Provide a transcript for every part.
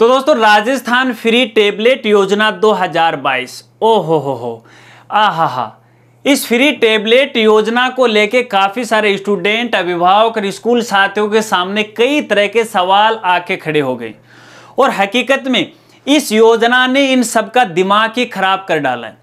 तो दोस्तों Rajasthan free tablet योजना 2022 ओ हो हो हो आह हा इस फ्री टेबलेट योजना को लेके काफ़ी सारे स्टूडेंट अभिभावक और स्कूल साथियों के सामने कई तरह के सवाल आके खड़े हो गए और हकीकत में इस योजना ने इन सबका दिमाग ही खराब कर डाला है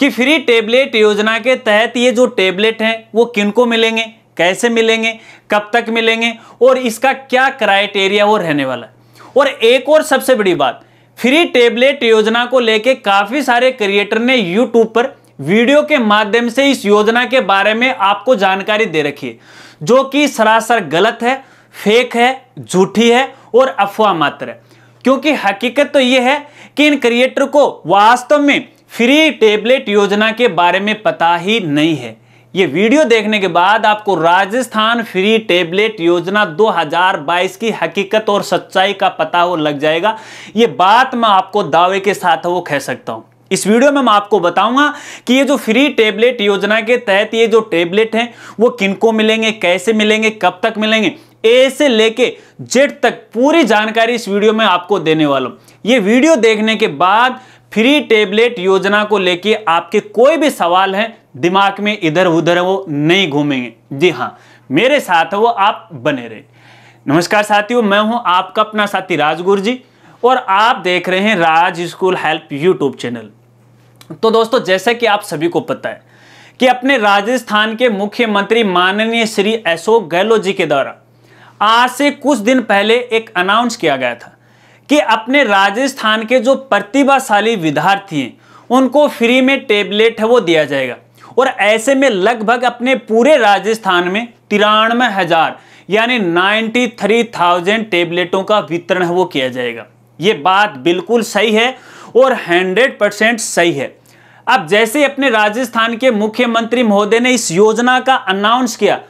कि फ्री टेबलेट योजना के तहत ये जो टेबलेट हैं वो किनको मिलेंगे कैसे मिलेंगे कब तक मिलेंगे और इसका क्या क्राइटेरिया वो रहने वाला है और एक और सबसे बड़ी बात फ्री टेबलेट योजना को लेके काफी सारे क्रिएटर ने यूट्यूब पर वीडियो के माध्यम से इस योजना के बारे में आपको जानकारी दे रखी है जो कि सरासर गलत है फेक है झूठी है और अफवाह मात्र है क्योंकि हकीकत तो यह है कि इन क्रिएटर को वास्तव में फ्री टेबलेट योजना के बारे में पता ही नहीं है ये वीडियो देखने के बाद आपको राजस्थान फ्री टेबलेट योजना 2022 की हकीकत और सच्चाई का पता वो लग जाएगा ये बात मैं आपको दावे के साथ वो कह सकता हूं इस वीडियो में मैं आपको बताऊंगा कि ये जो फ्री टेबलेट योजना के तहत ये जो टेबलेट हैं वो किनको मिलेंगे कैसे मिलेंगे कब तक मिलेंगे ए से लेके जेड तक पूरी जानकारी इस वीडियो में आपको देने वाला हूं ये वीडियो देखने के बाद फ्री टेबलेट योजना को लेके आपके कोई भी सवाल है दिमाग में इधर उधर वो नहीं घूमेंगे जी हाँ मेरे साथ वो आप बने रहे नमस्कार साथियों मैं हूं आपका अपना साथी राजगुरु जी और आप देख रहे हैं Raj school help YouTube channel तो दोस्तों जैसा कि आप सभी को पता है कि अपने राजस्थान के मुख्यमंत्री माननीय श्री अशोक गहलोत जी के द्वारा आज से कुछ दिन पहले एक अनाउंस किया गया था कि अपने राजस्थान के जो प्रतिभाशाली विद्यार्थी हैं उनको फ्री में टेबलेट है वो दिया जाएगा और ऐसे में लगभग अपने पूरे राजस्थान में तिरानवे हज़ार यानी नाइन्टी थ्री थाउजेंड टेबलेटों का वितरण है वो किया जाएगा ये बात बिल्कुल सही है और हंड्रेड परसेंट सही है अब जैसे अपने राजस्थान के मुख्यमंत्री महोदय ने इस योजना का अनाउंस किया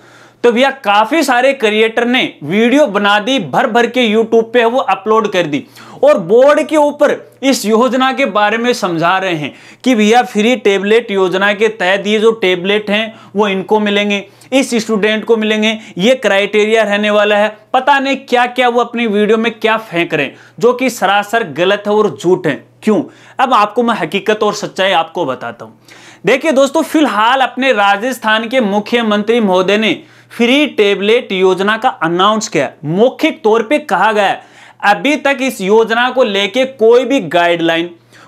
तो भैया काफी सारे क्रिएटर ने वीडियो बना दी भर भर के यूट्यूब पे वो अपलोड कर दी और बोर्ड के ऊपर इस योजना के बारे में समझा रहे हैं कि भैया फ्री टेबलेट योजना के तहत ये जो टेबलेट हैं वो इनको मिलेंगे इस स्टूडेंट को मिलेंगे ये क्राइटेरिया रहने वाला है पता नहीं क्या क्या वो अपनी वीडियो में क्या फेंक रहे हैं जो कि सरासर गलत है और झूठ है क्यों अब आपको मैं हकीकत और सच्चाई आपको बताता हूं देखिए दोस्तों फिलहाल अपने राजस्थान के मुख्यमंत्री महोदय ने फ्री टेबलेट योजना का अनाउंस किया मौखिक तौर पे कहा गया अभी तक इस योजना को लेके कोई भी गाइडलाइन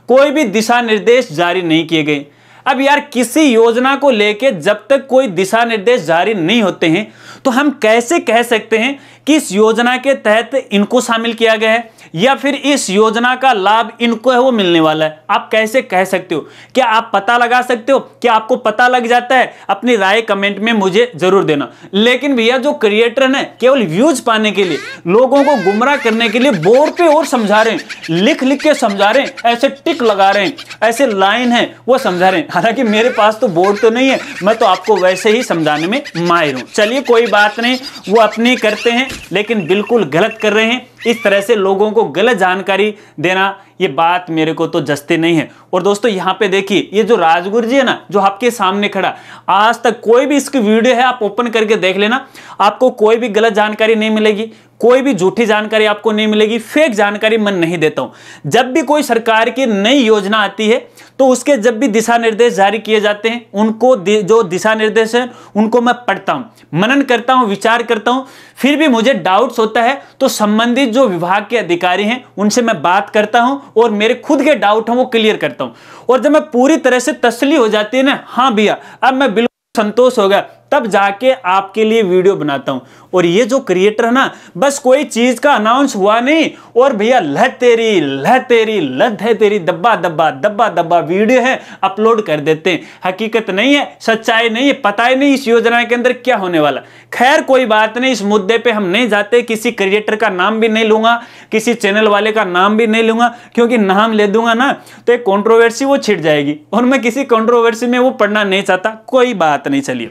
कोई भी दिशा निर्देश जारी नहीं किए गए अब यार किसी योजना को लेके जब तक कोई दिशा निर्देश जारी नहीं होते हैं तो हम कैसे कह सकते हैं कि इस योजना के तहत इनको शामिल किया गया है या फिर इस योजना का लाभ इनको है वो मिलने वाला है आप कैसे कह सकते हो क्या आप पता लगा सकते हो क्या आपको पता लग जाता है अपनी राय कमेंट में मुझे जरूर देना लेकिन भैया जो क्रिएटर है केवल व्यूज पाने के लिए लोगों को गुमराह करने के लिए बोर्ड पे और समझा रहे हैं लिख लिख के समझा रहे हैं ऐसे टिक लगा रहे हैं ऐसे लाइन है वो समझा रहे हैं हालांकि मेरे पास तो बोर्ड तो नहीं है मैं तो आपको वैसे ही समझाने में माहिर हूं चलिए कोई बात नहीं वो अपनी करते हैं लेकिन बिल्कुल गलत कर रहे हैं इस तरह से लोगों को गलत जानकारी देना ये बात मेरे को तो जस्ती नहीं है और दोस्तों यहाँ पे देखिए ये जो राजगुरु जी है ना जो आपके सामने खड़ा आज तक कोई भी इसकी वीडियो है आप ओपन करके देख लेना आपको कोई भी गलत जानकारी नहीं मिलेगी कोई भी झूठी जानकारी आपको नहीं मिलेगी फेक जानकारी मैं नहीं देता हूं जब भी कोई सरकार की नई योजना आती है तो उसके जब भी दिशा निर्देश जारी किए जाते हैं उनको जो दिशा निर्देश है उनको मैं पढ़ता हूं मनन करता हूं विचार करता हूं फिर भी मुझे डाउट्स होता है तो संबंधित जो विभाग के अधिकारी हैं उनसे मैं बात करता हूं और मेरे खुद के डाउट हैं वो क्लियर करता हूं और जब मैं पूरी तरह से तसली हो जाती है ना हाँ भैया अब मैं बिल्कुल संतोष हो गया तब जाके आपके लिए वीडियो बनाता हूं और ये जो क्रिएटर है ना बस कोई चीज का अनाउंस हुआ नहीं और भैया लह तेरी लह तेरी लत है तेरी दब्बा दब्बा दब्बा दब्बा वीडियो है अपलोड कर देते हैं हकीकत नहीं है सच्चाई नहीं है पता ही नहीं इस योजना के अंदर क्या होने वाला खैर कोई बात नहीं इस मुद्दे पर हम नहीं जाते किसी क्रिएटर का नाम भी नहीं लूंगा किसी चैनल वाले का नाम भी नहीं लूंगा क्योंकि नाम ले दूंगा ना तो एक कॉन्ट्रोवर्सी वो छिट जाएगी और मैं किसी कॉन्ट्रोवर्सी में वो पढ़ना नहीं चाहता कोई बात नहीं चलिए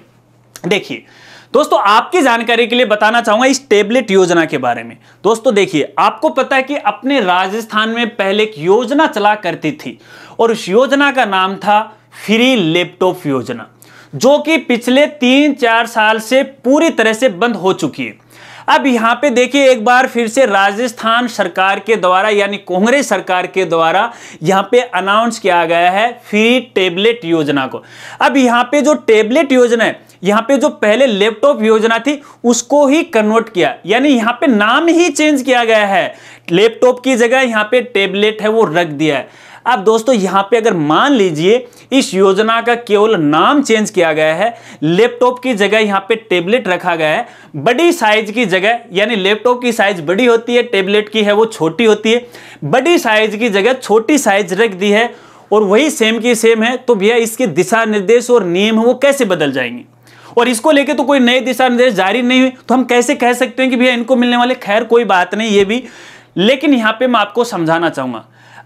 देखिए दोस्तों आपकी जानकारी के लिए बताना चाहूंगा इस टेबलेट योजना के बारे में दोस्तों देखिए आपको पता है कि अपने राजस्थान में पहले एक योजना चला करती थी और उस योजना का नाम था फ्री लैपटॉप योजना जो कि पिछले तीन चार साल से पूरी तरह से बंद हो चुकी है अब यहाँ पे देखिए एक बार फिर से राजस्थान सरकार के द्वारा यानी कांग्रेस सरकार के द्वारा यहाँ पे अनाउंस किया गया है फ्री टेबलेट योजना को अब यहाँ पे जो टेबलेट योजना है यहाँ पे जो पहले लैपटॉप योजना थी उसको ही कन्वर्ट किया यानी यहाँ पे नाम ही चेंज किया गया है लैपटॉप की जगह यहाँ पे टेबलेट है वो रख दिया है अब दोस्तों यहां पे अगर मान लीजिए इस योजना का केवल नाम चेंज किया गया है लैपटॉप की जगह यहां पे टेबलेट रखा गया है बड़ी साइज की जगह यानी लैपटॉप की साइज बड़ी होती है टेबलेट की है वो छोटी होती है बड़ी साइज की जगह छोटी साइज रख दी है और वही सेम की सेम है तो भैया इसके दिशा निर्देश और नियम है वो कैसे बदल जाएंगे और इसको लेके तो कोई नए दिशा निर्देश जारी नहीं हुए तो हम कैसे कह सकते हैं कि भैया इनको मिलने वाले खैर कोई बात नहीं ये भी लेकिन यहां पे मैं आपको समझाना चाहूंगा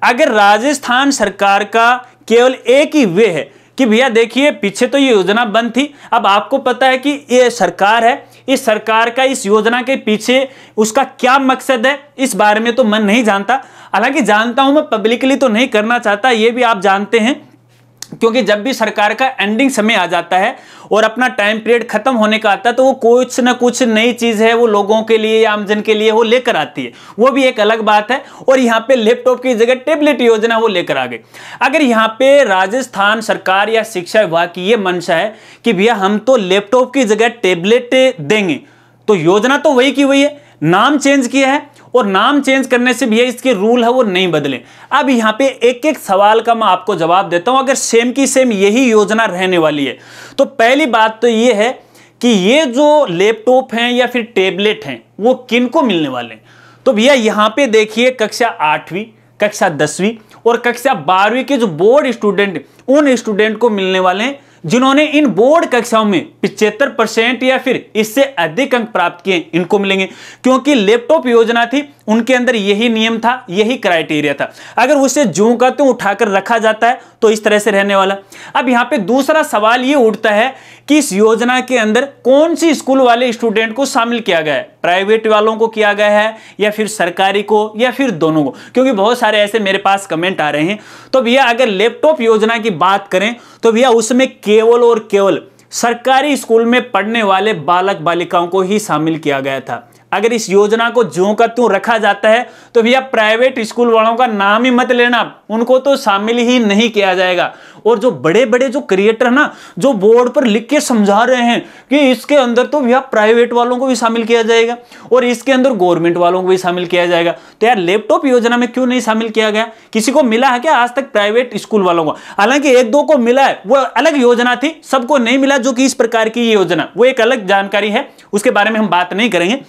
अगर राजस्थान सरकार का केवल एक ही वे है कि भैया देखिए पीछे तो ये योजना बंद थी अब आपको पता है कि ये सरकार है इस सरकार का इस योजना के पीछे उसका क्या मकसद है इस बारे में तो मन नहीं जानता हालांकि जानता हूं मैं पब्लिकली तो नहीं करना चाहता ये भी आप जानते हैं क्योंकि जब भी सरकार का एंडिंग समय आ जाता है और अपना टाइम पीरियड खत्म होने का आता है तो वो कुछ ना कुछ नई चीज है वो लोगों के लिए या आमजन के लिए वो लेकर आती है वो भी एक अलग बात है और यहाँ पे लैपटॉप की जगह टेबलेट योजना वो लेकर आ गई अगर यहाँ पे राजस्थान सरकार या शिक्षा विभाग की ये मंशा है कि भैया हम तो लैपटॉप की जगह टेबलेट देंगे तो योजना तो वही की वही है नाम चेंज किया है और नाम चेंज करने से भी इसके रूल है वो नहीं बदले अब यहां पे एक एक सवाल का मैं आपको जवाब देता हूं अगर सेम की सेम यही योजना रहने वाली है तो पहली बात तो ये है कि ये जो लैपटॉप हैं या फिर टेबलेट हैं वो किन को मिलने वाले हैं तो भैया यहां पर देखिए कक्षा आठवीं कक्षा दसवीं और कक्षा बारहवीं के जो बोर्ड स्टूडेंट उन स्टूडेंट को मिलने वाले हैं जिन्होंने इन बोर्ड कक्षाओं में पिछहत्तर परसेंट या फिर इससे अधिक अंक प्राप्त किए इनको मिलेंगे क्योंकि लैपटॉप योजना थी उनके अंदर यही नियम था यही क्राइटेरिया था अगर उसे जो का तो उठाकर रखा जाता है तो इस तरह से रहने वाला अब यहां पे दूसरा सवाल ये उठता है कि इस योजना के अंदर कौन सी स्कूल वाले स्टूडेंट को शामिल किया गया है प्राइवेट वालों को किया गया है या फिर सरकारी को या फिर दोनों को क्योंकि बहुत सारे ऐसे मेरे पास कमेंट आ रहे हैं तो भैया अगर लैपटॉप योजना की बात करें तो भैया उसमें केवल और केवल सरकारी स्कूल में पढ़ने वाले बालक बालिकाओं को ही शामिल किया गया था अगर इस योजना को ज्यो का त्यों रखा जाता है तो भैया प्राइवेट स्कूल वालों का नाम ही मत लेना उनको तो शामिल ही नहीं किया जाएगा और जो बड़े बड़े जो क्रिएटर है ना जो बोर्ड पर लिख के समझा रहे हैं कि इसके अंदर तो भैया प्राइवेट वालों को भी शामिल किया जाएगा और इसके अंदर गवर्नमेंट वालों को भी शामिल किया जाएगा तो यार लैपटॉप योजना में क्यों नहीं शामिल किया गया किसी को मिला है क्या आज तक प्राइवेट स्कूल वालों को हालांकि एक दो को मिला है वो अलग योजना थी सबको नहीं मिला जो कि इस प्रकार की योजना वो एक अलग जानकारी है उसके बारे में हम बात नहीं करेंगे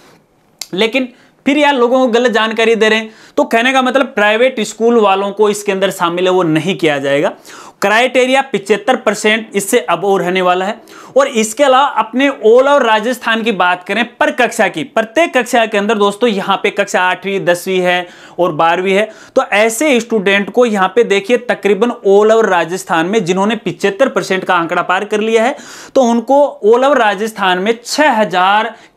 लेकिन फिर यार लोगों को गलत जानकारी दे रहे हैं तो कहने का मतलब प्राइवेट स्कूल वालों को इसके अंदर शामिल है वो नहीं किया जाएगा क्राइटेरिया पिचहत्तर परसेंट इससे अब और रहने वाला है और इसके अलावा अपने ऑल और राजस्थान की बात करें पर कक्षा की प्रत्येक कक्षा के अंदर दोस्तों यहाँ पे कक्षा आठवीं दसवीं है और बारहवीं है तो ऐसे स्टूडेंट को यहाँ पे देखिए तकरीबन ऑल ओवर राजस्थान में जिन्होंने पिचहत्तर परसेंट का आंकड़ा पार कर लिया है तो उनको ऑल ओवर राजस्थान में छः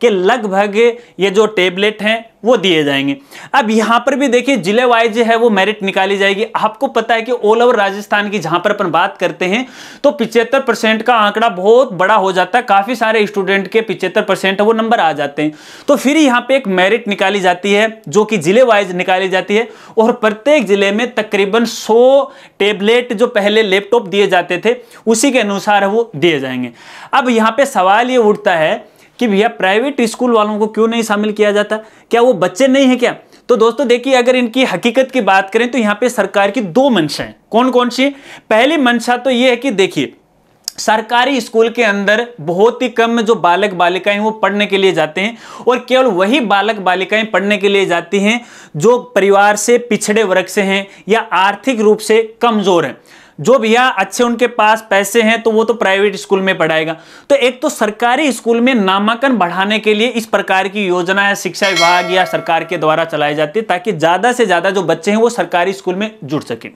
के लगभग ये जो टेबलेट हैं वो दिए जाएंगे अब यहाँ पर भी देखिए जिले वाइज है वो मेरिट निकाली जाएगी आपको पता है कि ऑल ओवर राजस्थान की जहां पर अपन बात करते हैं तो पिछहत्तर परसेंट का आंकड़ा बहुत बड़ा हो जाता है काफ़ी सारे स्टूडेंट के पिछहत्तर परसेंट वो नंबर आ जाते हैं तो फिर यहां पे एक मेरिट निकाली जाती है जो कि जिले वाइज निकाली जाती है और प्रत्येक जिले में तकरीबन सौ टेबलेट जो पहले लैपटॉप दिए जाते थे उसी के अनुसार वो दिए जाएंगे अब यहाँ पर सवाल ये उठता है कि भैया प्राइवेट स्कूल वालों को क्यों नहीं शामिल किया जाता क्या वो बच्चे नहीं है क्या तो दोस्तों देखिए अगर इनकी हकीकत की बात करें तो यहाँ पे सरकार की दो मंशाएं कौन कौन सी पहली मंशा तो ये है कि देखिए सरकारी स्कूल के अंदर बहुत ही कम जो बालक बालिकाएं वो पढ़ने के लिए जाते हैं और केवल वही बालक बालिकाएं पढ़ने के लिए जाती हैं जो परिवार से पिछड़े वर्ग से हैं या आर्थिक रूप से कमज़ोर हैं जो भैया अच्छे उनके पास पैसे हैं तो वो तो प्राइवेट स्कूल में पढ़ाएगा तो एक तो सरकारी स्कूल में नामांकन बढ़ाने के लिए इस प्रकार की योजना या शिक्षा विभाग या सरकार के द्वारा चलाई जाती है ताकि ज़्यादा से ज़्यादा जो बच्चे हैं वो सरकारी स्कूल में जुड़ सके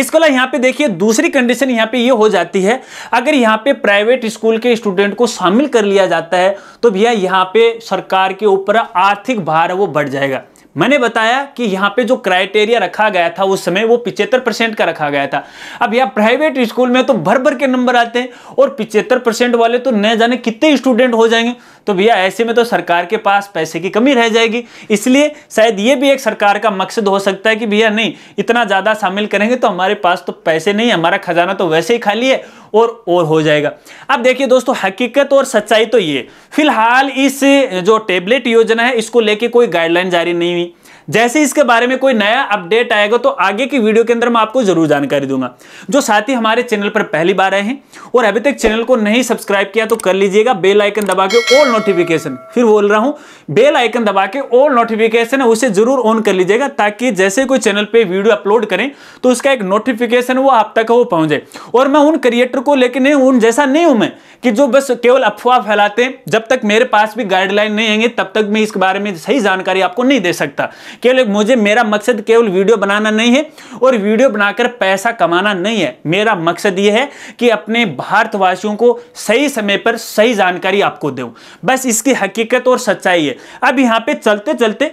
इसके अलावा यहाँ पे देखिए दूसरी कंडीशन यहाँ पे ये हो जाती है अगर यहाँ पे प्राइवेट स्कूल के स्टूडेंट को शामिल कर लिया जाता है तो भैया यहाँ पे सरकार के ऊपर आर्थिक भार वो बढ़ जाएगा मैंने बताया कि यहाँ पे जो क्राइटेरिया रखा गया था उस समय वो पिछहत्तर परसेंट का रखा गया था अब यहाँ प्राइवेट स्कूल में तो भर भर के नंबर आते हैं और पिछहत्तर परसेंट वाले तो न जाने कितने स्टूडेंट हो जाएंगे तो भैया ऐसे में तो सरकार के पास पैसे की कमी रह जाएगी इसलिए शायद ये भी एक सरकार का मकसद हो सकता है कि भैया नहीं इतना ज़्यादा शामिल करेंगे तो हमारे पास तो पैसे नहीं हमारा खजाना तो वैसे ही खाली है और और हो जाएगा अब देखिए दोस्तों हकीकत और सच्चाई तो ये फिलहाल इस जो टेबलेट योजना है इसको लेके कोई गाइडलाइन जारी नहीं हुई जैसे इसके बारे में कोई नया अपडेट आएगा तो आगे की वीडियो के अंदर मैं आपको जरूर जानकारी दूंगा जो साथी हमारे चैनल पर पहली बार आए हैं और अभी तक चैनल को नहीं सब्सक्राइब किया तो कर लीजिएगा बेल आइकन दबा के ऑल नोटिफिकेशन फिर बोल रहा हूं बेल आइकन दबा के ऑल नोटिफिकेशन है उसे जरूर ऑन कर लीजिएगा ताकि जैसे कोई चैनल पर वीडियो अपलोड करें तो उसका एक नोटिफिकेशन वो आप तक वो पहुंच जाए और मैं उन क्रिएटर को लेकिन उन जैसा नहीं हूं मैं कि जो बस केवल अफवाह फैलाते हैं जब तक मेरे पास भी गाइडलाइन नहीं आएंगे तब तक मैं इसके बारे में सही जानकारी आपको नहीं दे सकता केवल मुझे मेरा मकसद केवल वीडियो बनाना नहीं है और वीडियो बनाकर पैसा कमाना नहीं है मेरा मकसद यह है कि अपने भारतवासियों को सही समय पर सही जानकारी आपको दूँ बस इसकी हकीकत और सच्चाई है अब यहाँ पे चलते चलते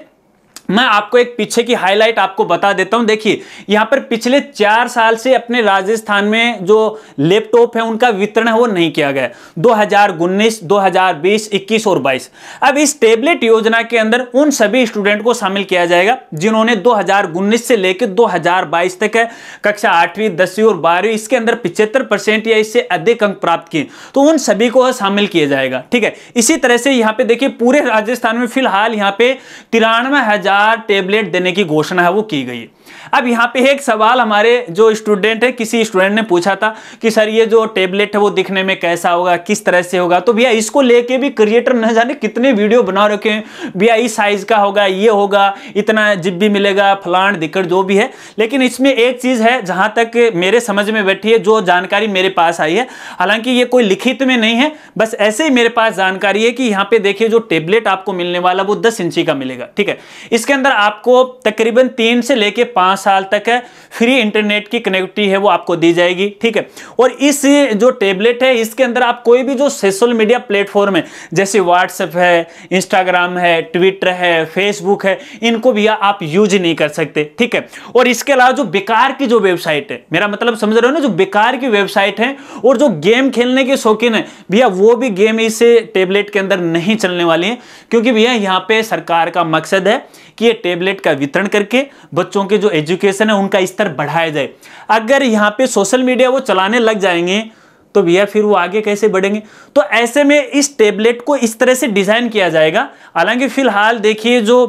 मैं आपको एक पीछे की हाईलाइट आपको बता देता हूं देखिए यहां पर पिछले चार साल से अपने राजस्थान में जो लैपटॉप है उनका वितरण है वो नहीं किया गया दो हजार उन्नीस दो हजार बीस इक्कीस और बाईस अब इस टेबलेट योजना के अंदर उन सभी स्टूडेंट को शामिल किया जाएगा जिन्होंने दो हजार उन्नीस से लेकर दो हजार बाईस तक है कक्षा आठवीं दसवीं और बारहवीं इसके अंदर पिछहत्तर परसेंट या इससे अधिक अंक प्राप्त किए तो उन सभी को शामिल किया जाएगा ठीक है इसी तरह से यहाँ पे देखिए पूरे राजस्थान में फिलहाल यहाँ पे तिरानवे हजार टेबलेट देने की घोषणा है वो की गई है अब यहाँ पे एक सवाल हमारे जो स्टूडेंट है किसी स्टूडेंट ने पूछा था कि सर ये जो टेबलेट है वो दिखने में कैसा होगा किस तरह से होगा तो भैया इसको लेके भी क्रिएटर न जाने कितने वीडियो बना रखे हैं भैया इस साइज का होगा ये होगा इतना जिप भी मिलेगा फलान दिक्कत जो भी है लेकिन इसमें एक चीज़ है जहां तक मेरे समझ में बैठी है जो जानकारी मेरे पास आई है हालांकि ये कोई लिखित में नहीं है बस ऐसे ही मेरे पास जानकारी है कि यहाँ पे देखिए जो टेबलेट आपको मिलने वाला वो दस इंची का मिलेगा ठीक है इसके अंदर आपको तकरीबन तीन से लेके पाँच साल तक है फ्री इंटरनेट की कनेक्टिविटी है वो आपको दी जाएगी ठीक है और इस जो टेबलेट है इसके अंदर आप कोई भी जो सोशल मीडिया प्लेटफॉर्म है जैसे व्हाट्सएप है इंस्टाग्राम है ट्विटर है फेसबुक है इनको भी आप यूज नहीं कर सकते ठीक है और इसके अलावा जो बेकार की जो वेबसाइट है मेरा मतलब समझ रहे हो ना जो बेकार की वेबसाइट है और जो गेम खेलने के शौकीन है भैया वो भी गेम इस टेबलेट के अंदर नहीं चलने वाली है क्योंकि भैया यहाँ पे सरकार का मकसद है कि ये टेबलेट का वितरण करके बच्चों के जो एजुकेशन है उनका स्तर बढ़ाया जाए अगर यहाँ पे सोशल मीडिया वो चलाने लग जाएंगे तो भैया फिर वो आगे कैसे बढ़ेंगे तो ऐसे में इस टेबलेट को इस तरह से डिज़ाइन किया जाएगा हालांकि फिलहाल देखिए जो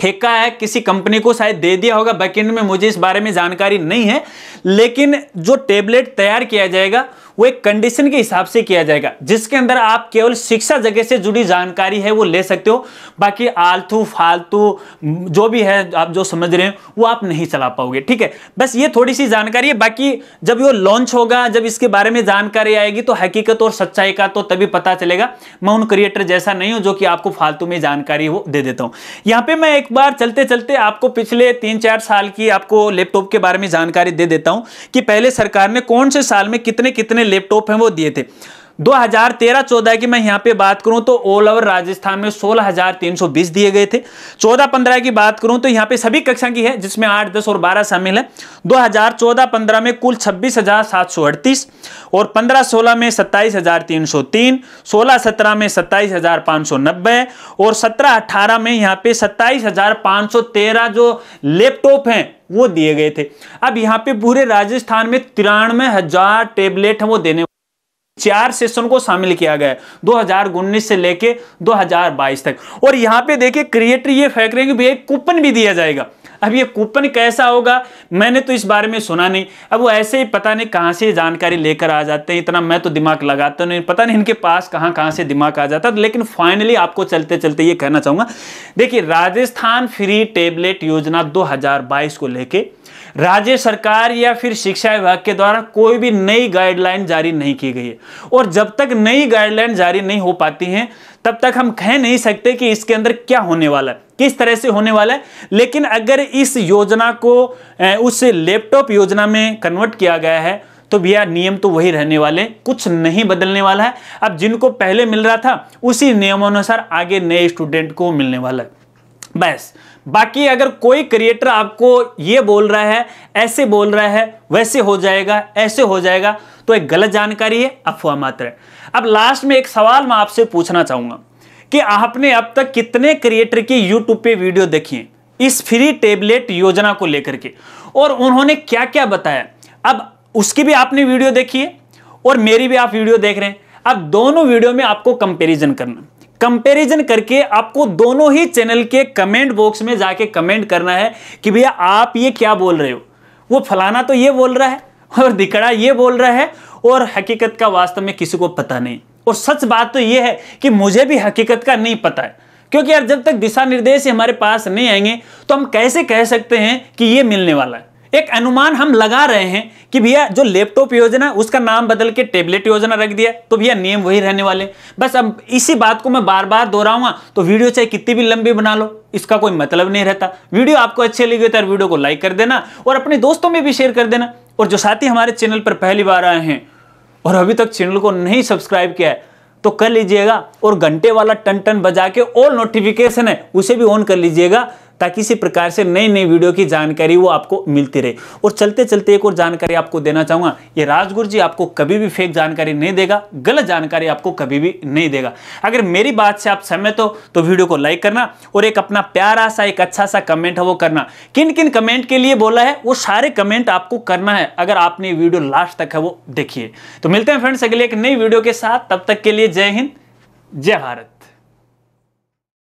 ठेका है किसी कंपनी को शायद दे दिया होगा बैकेंड में मुझे इस बारे में जानकारी नहीं है लेकिन जो टेबलेट तैयार किया जाएगा वो एक कंडीशन के हिसाब से किया जाएगा जिसके अंदर आप केवल शिक्षा जगह से जुड़ी जानकारी है वो ले सकते हो बाकी आलतू फालतू जो भी है आप जो समझ रहे हैं वो आप नहीं चला पाओगे ठीक है बस ये थोड़ी सी जानकारी है बाकी जब ये लॉन्च होगा जब इसके बारे में जानकारी आएगी तो हकीकत और सच्चाई का तो तभी पता चलेगा मैं उन क्रिएटर जैसा नहीं हूं जो कि आपको फालतू में जानकारी वो दे देता हूं यहां पर मैं एक बार चलते चलते आपको पिछले तीन चार साल की आपको लैपटॉप के बारे में जानकारी दे देता हूं कि पहले सरकार ने कौन से साल में कितने कितने लैपटॉप हैं वो दिए थे 2013-14 की मैं यहाँ पे बात करूं तो ऑल ओवर राजस्थान में 16,320 दिए गए थे 14-15 की बात करूं तो यहाँ पे सभी कक्षा की है जिसमें 8, 10 और 12 शामिल है 2014-15 में कुल 26,738 और 15-16 में 27,303 16-17 में 27,590 और 17-18 में यहाँ पे 27,513 जो लैपटॉप हैं वो दिए गए थे अब यहाँ पे पूरे राजस्थान में तिरानवे हजार टेबलेट हम वो देने चार सेशन को शामिल किया गया है दो से लेके 2022 तक और यहां पे देखिए क्रिएटर ये फेंक भी एक कूपन भी दिया जाएगा अब ये कूपन कैसा होगा मैंने तो इस बारे में सुना नहीं अब वो ऐसे ही पता नहीं कहाँ से जानकारी लेकर आ जाते हैं इतना मैं तो दिमाग लगाता नहीं पता नहीं इनके पास कहाँ कहाँ से दिमाग आ जाता है लेकिन फाइनली आपको चलते चलते ये कहना चाहूँगा देखिए राजस्थान फ्री टेबलेट योजना 2022 को लेके राज्य सरकार या फिर शिक्षा विभाग के द्वारा कोई भी नई गाइडलाइन जारी नहीं की गई है और जब तक नई गाइडलाइन जारी नहीं हो पाती हैं तब तक हम कह नहीं सकते कि इसके अंदर क्या होने वाला है किस तरह से होने वाला है लेकिन अगर इस योजना को उस लैपटॉप योजना में कन्वर्ट किया गया है तो भैया नियम तो वही रहने वाले कुछ नहीं बदलने वाला है अब जिनको पहले मिल रहा था उसी नियमानुसार आगे नए स्टूडेंट को मिलने वाला है बस बाकी अगर कोई क्रिएटर आपको ये बोल रहा है ऐसे बोल रहा है वैसे हो जाएगा ऐसे हो जाएगा तो एक गलत जानकारी है अफवाह मात्र है अब लास्ट में एक सवाल मैं आपसे पूछना चाहूँगा कि आपने अब तक कितने क्रिएटर की यूट्यूब पे वीडियो देखी है इस फ्री टेबलेट योजना को लेकर के और उन्होंने क्या क्या बताया अब उसकी भी आपने वीडियो देखी है और मेरी भी आप वीडियो देख रहे हैं अब दोनों वीडियो में आपको कंपेरिजन करना कंपैरिजन करके आपको दोनों ही चैनल के कमेंट बॉक्स में जाके कमेंट करना है कि भैया आप ये क्या बोल रहे हो वो फलाना तो ये बोल रहा है और दिकड़ा ये बोल रहा है और हकीकत का वास्तव में किसी को पता नहीं और सच बात तो ये है कि मुझे भी हकीकत का नहीं पता है क्योंकि यार जब तक दिशा निर्देश हमारे पास नहीं आएंगे तो हम कैसे कह सकते हैं कि ये मिलने वाला है एक अनुमान हम लगा रहे हैं कि भैया जो लैपटॉप योजना उसका नाम बदल के टेबलेट योजना रख दिया तो भैया नेम वही रहने वाले बस अब इसी बात को मैं बार बार दोहराऊंगा तो वीडियो चाहे कितनी भी लंबी बना लो इसका कोई मतलब नहीं रहता वीडियो आपको अच्छे लगे तो वीडियो को लाइक कर देना और अपने दोस्तों में भी शेयर कर देना और जो साथी हमारे चैनल पर पहली बार आए हैं और अभी तक चैनल को नहीं सब्सक्राइब किया है तो कर लीजिएगा और घंटे वाला टन टन बजा के ऑल नोटिफिकेशन है उसे भी ऑन कर लीजिएगा ताकि इसी प्रकार से नई नई वीडियो की जानकारी वो आपको मिलती रहे और चलते चलते एक और जानकारी आपको देना चाहूंगा ये राजगुरु जी आपको कभी भी फेक जानकारी नहीं देगा गलत जानकारी आपको कभी भी नहीं देगा अगर मेरी बात से आप सहमत हो तो वीडियो को लाइक करना और एक अपना प्यारा सा एक अच्छा सा कमेंट है वो करना किन किन कमेंट के लिए बोला है वो सारे कमेंट आपको करना है अगर आपने वीडियो लास्ट तक है वो देखिए तो मिलते हैं फ्रेंड्स अगले एक नई वीडियो के साथ तब तक के लिए जय हिंद जय भारत